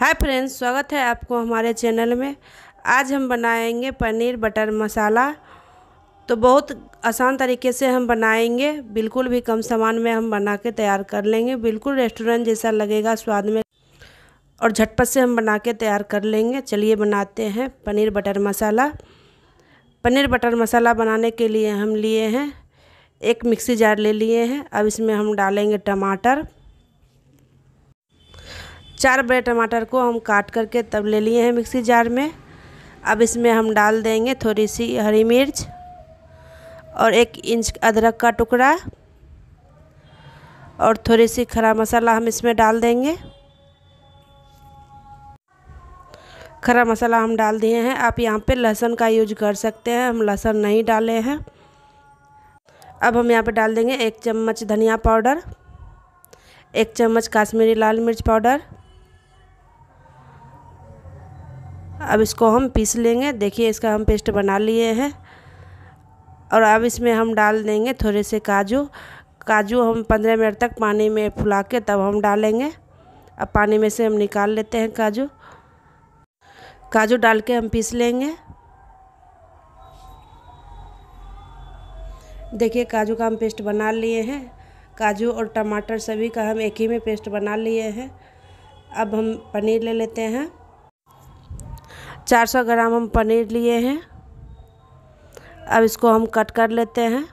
hi friends स्वागत है आपको हमारे चैनल में आज हम बनाएंगे पनीर बटर मसाला तो बहुत आसान तरीके से हम बनाएंगे बिल्कुल भी कम सामान में हम बना के तैयार कर लेंगे बिल्कुल रेस्टोरेंट जैसा लगेगा स्वाद में और झटपट से हम बना के तैयार कर लेंगे चलिए बनाते हैं पनीर बटर मसाला पनीर बटर मसाला बनाने के लिए हम लिए हैं एक मिक्सी जार ले लिए हैं अब इसमें हम डालेंगे टमाटर चार बड़े टमाटर को हम काट करके तब ले लिए हैं मिक्सी जार में अब इसमें हम डाल देंगे थोड़ी सी हरी मिर्च और एक इंच अदरक का टुकड़ा और थोड़ी सी खरा मसाला हम इसमें डाल देंगे खरा मसाला हम डाल दिए हैं आप यहाँ पे लहसुन का यूज कर सकते हैं हम लहसुन नहीं डाले हैं अब हम यहाँ पे डाल देंगे एक चम्मच धनिया पाउडर एक चम्मच काश्मीरी लाल मिर्च पाउडर अब इसको हम पीस लेंगे देखिए इसका हम पेस्ट बना लिए हैं और अब इसमें हम डाल देंगे थोड़े से काजू काजू हम पंद्रह मिनट तक पानी में फुला के तब हम डालेंगे अब पानी में से हम निकाल लेते हैं काजू काजू डाल के हम पीस लेंगे देखिए काजू का हम पेस्ट बना लिए हैं काजू और टमाटर सभी का हम एक ही में पेस्ट बना लिए हैं अब हम पनीर ले लेते हैं 400 ग्राम हम पनीर लिए हैं अब इसको हम कट कर लेते हैं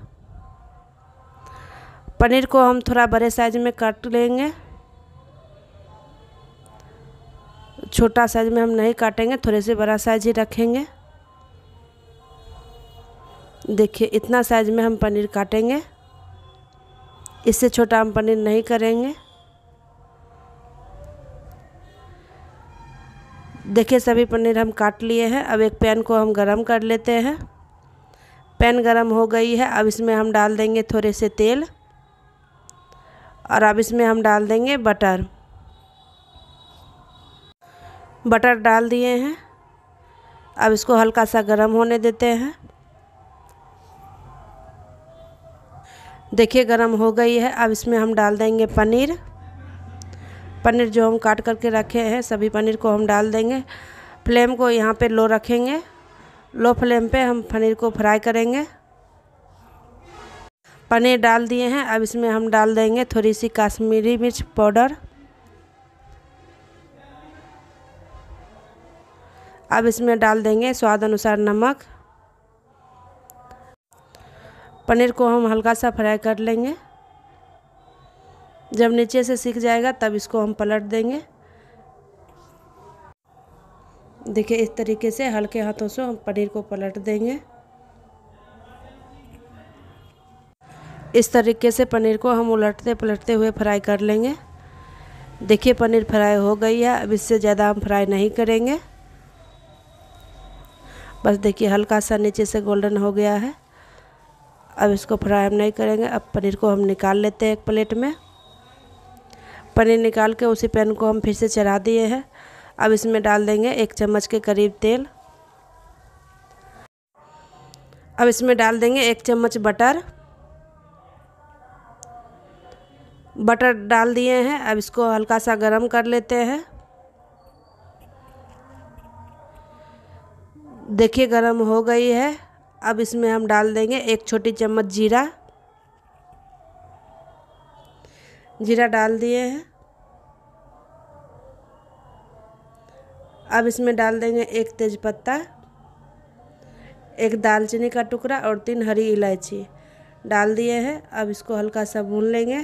पनीर को हम थोड़ा बड़े साइज में काट लेंगे छोटा साइज में हम नहीं काटेंगे थोड़े से बड़ा साइज ही रखेंगे देखिए इतना साइज में हम पनीर काटेंगे इससे छोटा हम पनीर नहीं करेंगे देखिए सभी पनीर हम काट लिए हैं अब एक पैन को हम गरम कर लेते हैं पैन गरम हो गई है अब इसमें हम डाल देंगे थोड़े से तेल और अब इसमें हम डाल देंगे बटर बटर डाल दिए हैं अब इसको हल्का सा गर्म होने देते हैं देखिए गर्म हो गई है अब इसमें हम डाल देंगे पनीर पनीर जो हम काट करके रखे हैं सभी पनीर को हम डाल देंगे फ्लेम को यहाँ पे लो रखेंगे लो फ्लेम पे हम पनीर को फ्राई करेंगे पनीर डाल दिए हैं अब इसमें हम डाल देंगे थोड़ी सी काश्मीरी मिर्च पाउडर अब इसमें डाल देंगे स्वाद अनुसार नमक पनीर को हम हल्का सा फ्राई कर लेंगे जब नीचे से सीख जाएगा तब इसको हम पलट देंगे देखिए इस तरीके से हल्के हाथों से हम पनीर को पलट देंगे इस तरीके से पनीर को हम उलटते पलटते हुए फ्राई कर लेंगे देखिए पनीर फ्राई हो गई है अब इससे ज़्यादा हम फ्राई नहीं करेंगे बस देखिए हल्का सा नीचे से गोल्डन हो गया है अब इसको फ्राई हम नहीं करेंगे अब पनीर को हम निकाल लेते हैं एक प्लेट में पनीर निकाल के उसी पैन को हम फिर से चढ़ा दिए हैं अब इसमें डाल देंगे एक चम्मच के करीब तेल अब इसमें डाल देंगे एक चम्मच बटर बटर डाल दिए हैं अब इसको हल्का सा गरम कर लेते हैं देखिए गरम हो गई है अब इसमें हम डाल देंगे एक छोटी चम्मच जीरा जीरा डाल दिए हैं अब इसमें डाल देंगे एक तेज़पत्ता एक दालचीनी का टुकड़ा और तीन हरी इलायची डाल दिए हैं अब इसको हल्का सा भून लेंगे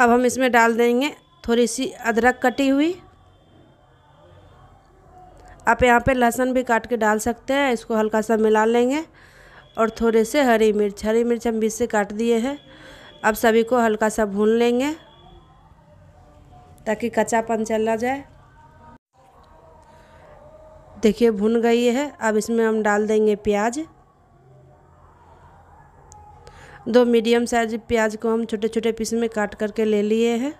अब हम इसमें डाल देंगे थोड़ी सी अदरक कटी हुई आप यहाँ पे लहसुन भी काट के डाल सकते हैं इसको हल्का सा मिला लेंगे और थोड़े से हरी मिर्च हरी मिर्च हम बीच से काट दिए हैं अब सभी को हल्का सा भून लेंगे ताकि कच्चापन चला जाए देखिए भुन गई है अब इसमें हम डाल देंगे प्याज दो मीडियम साइज प्याज को हम छोटे छोटे पीस में काट करके ले लिए हैं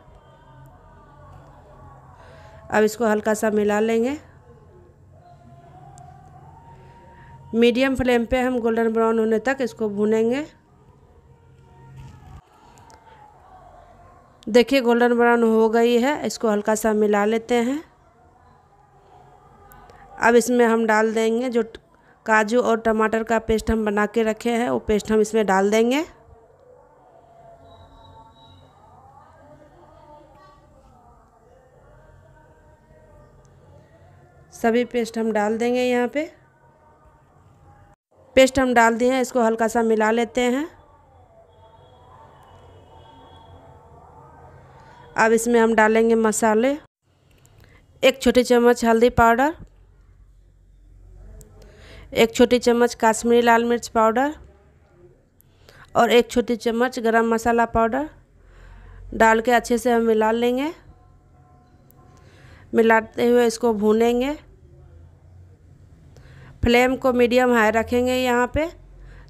अब इसको हल्का सा मिला लेंगे मीडियम फ्लेम पे हम गोल्डन ब्राउन होने तक इसको भूनेंगे देखिए गोल्डन ब्राउन हो गई है इसको हल्का सा मिला लेते हैं अब इसमें हम डाल देंगे जो काजू और टमाटर का पेस्ट हम बना के रखे हैं वो पेस्ट हम इसमें डाल देंगे सभी पेस्ट हम डाल देंगे यहाँ पे पेस्ट हम डाल दिए हैं इसको हल्का सा मिला लेते हैं अब इसमें हम डालेंगे मसाले एक छोटी चम्मच हल्दी पाउडर एक छोटी चम्मच काश्मीरी लाल मिर्च पाउडर और एक छोटी चम्मच गरम मसाला पाउडर डाल के अच्छे से हम मिला लेंगे मिलाते हुए इसको भूनेंगे फ्लेम को मीडियम हाई रखेंगे यहाँ पे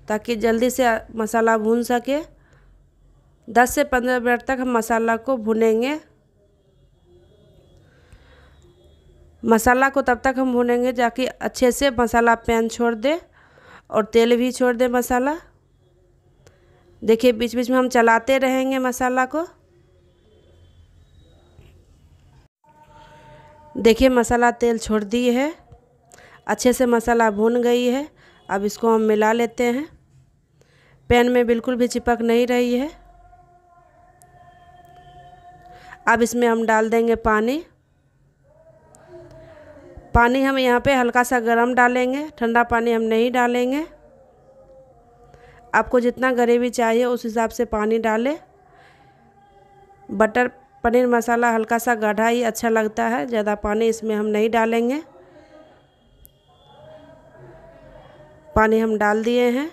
ताकि जल्दी से मसाला भून सके 10 से 15 मिनट तक हम मसाला को भुनेंगे मसाला को तब तक हम भुनेंगे ताकि अच्छे से मसाला पैन छोड़ दे और तेल भी छोड़ दे मसाला देखिए बीच बीच में हम चलाते रहेंगे मसाला को देखिए मसाला तेल छोड़ दिए है अच्छे से मसाला भून गई है अब इसको हम मिला लेते हैं पैन में बिल्कुल भी चिपक नहीं रही है अब इसमें हम डाल देंगे पानी पानी हम यहाँ पे हल्का सा गरम डालेंगे ठंडा पानी हम नहीं डालेंगे आपको जितना ग्रेवी चाहिए उस हिसाब से पानी डालें बटर पनीर मसाला हल्का सा गाढ़ा ही अच्छा लगता है ज़्यादा पानी इसमें हम नहीं डालेंगे पानी हम डाल दिए हैं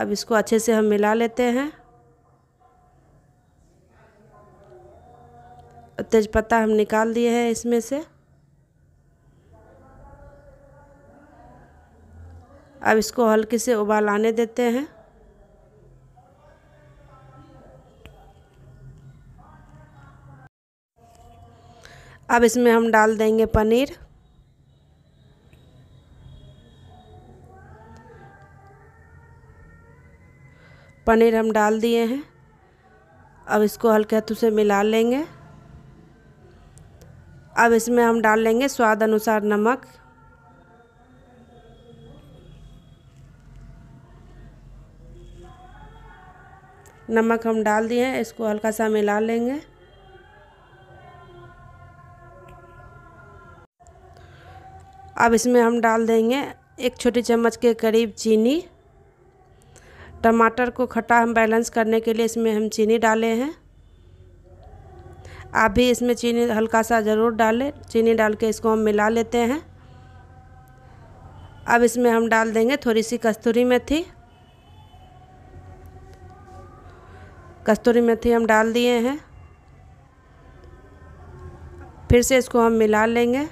अब इसको अच्छे से हम मिला लेते हैं तेज़पत्ता हम निकाल दिए हैं इसमें से अब इसको हल्के से उबाल आने देते हैं अब इसमें हम डाल देंगे पनीर पनीर हम डाल दिए हैं अब इसको हल्के हाथों से मिला लेंगे अब इसमें हम डाल लेंगे स्वाद अनुसार नमक नमक हम डाल दिए हैं इसको हल्का सा मिला लेंगे अब इसमें हम डाल देंगे एक छोटी चम्मच के करीब चीनी टमाटर को खट्टा हम बैलेंस करने के लिए इसमें हम चीनी डाले हैं आप भी इसमें चीनी हल्का सा ज़रूर डालें चीनी डाल के इसको हम मिला लेते हैं अब इसमें हम डाल देंगे थोड़ी सी कस्तूरी मेथी कस्तूरी मेथी हम डाल दिए हैं फिर से इसको हम मिला लेंगे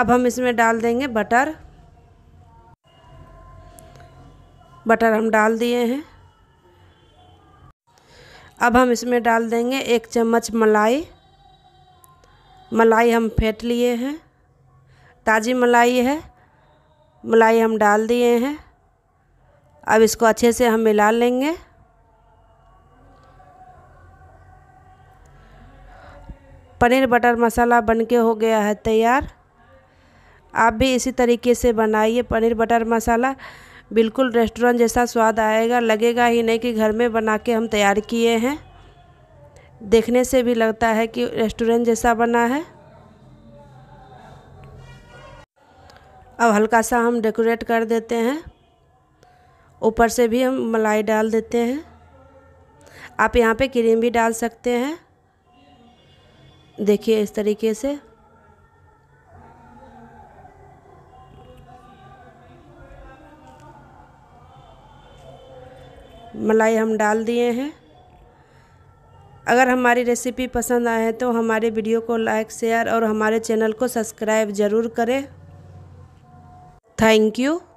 अब हम इसमें डाल देंगे बटर बटर हम डाल दिए हैं अब हम इसमें डाल देंगे एक चम्मच मलाई मलाई हम फेंट लिए हैं ताज़ी मलाई है मलाई हम डाल दिए हैं अब इसको अच्छे से हम मिला लेंगे पनीर बटर मसाला बनके हो गया है तैयार आप भी इसी तरीके से बनाइए पनीर बटर मसाला बिल्कुल रेस्टोरेंट जैसा स्वाद आएगा लगेगा ही नहीं कि घर में बना के हम तैयार किए हैं देखने से भी लगता है कि रेस्टोरेंट जैसा बना है अब हल्का सा हम डेकोरेट कर देते हैं ऊपर से भी हम मलाई डाल देते हैं आप यहाँ पे क्रीम भी डाल सकते हैं देखिए इस तरीके से मलाई हम डाल दिए हैं अगर हमारी रेसिपी पसंद आए हैं तो हमारे वीडियो को लाइक शेयर और हमारे चैनल को सब्सक्राइब ज़रूर करें थैंक यू